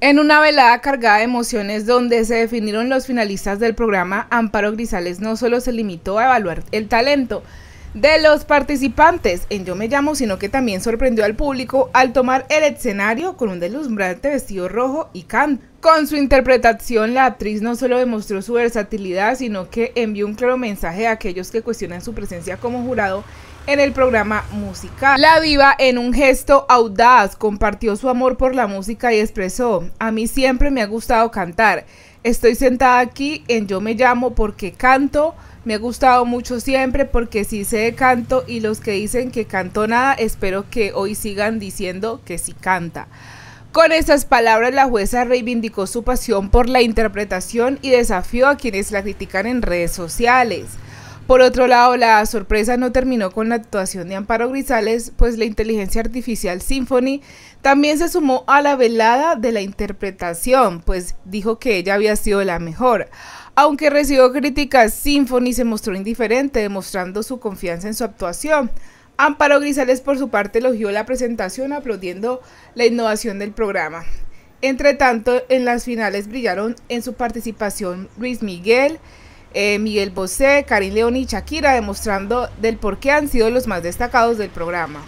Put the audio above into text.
En una velada cargada de emociones donde se definieron los finalistas del programa, Amparo Grisales no solo se limitó a evaluar el talento, de los participantes en Yo Me Llamo, sino que también sorprendió al público al tomar el escenario con un deslumbrante vestido rojo y canto. Con su interpretación, la actriz no solo demostró su versatilidad, sino que envió un claro mensaje a aquellos que cuestionan su presencia como jurado en el programa musical. La viva en un gesto audaz, compartió su amor por la música y expresó, a mí siempre me ha gustado cantar. Estoy sentada aquí en Yo me llamo porque canto. Me ha gustado mucho siempre porque sí sé de canto y los que dicen que canto nada, espero que hoy sigan diciendo que sí canta. Con estas palabras, la jueza reivindicó su pasión por la interpretación y desafió a quienes la critican en redes sociales. Por otro lado, la sorpresa no terminó con la actuación de Amparo Grisales, pues la inteligencia artificial Symphony también se sumó a la velada de la interpretación, pues dijo que ella había sido la mejor. Aunque recibió críticas, Symphony se mostró indiferente, demostrando su confianza en su actuación. Amparo Grisales, por su parte, elogió la presentación aplaudiendo la innovación del programa. Entre tanto, en las finales brillaron en su participación Luis Miguel, eh, Miguel Bosé, Karim León y Shakira, demostrando del por qué han sido los más destacados del programa.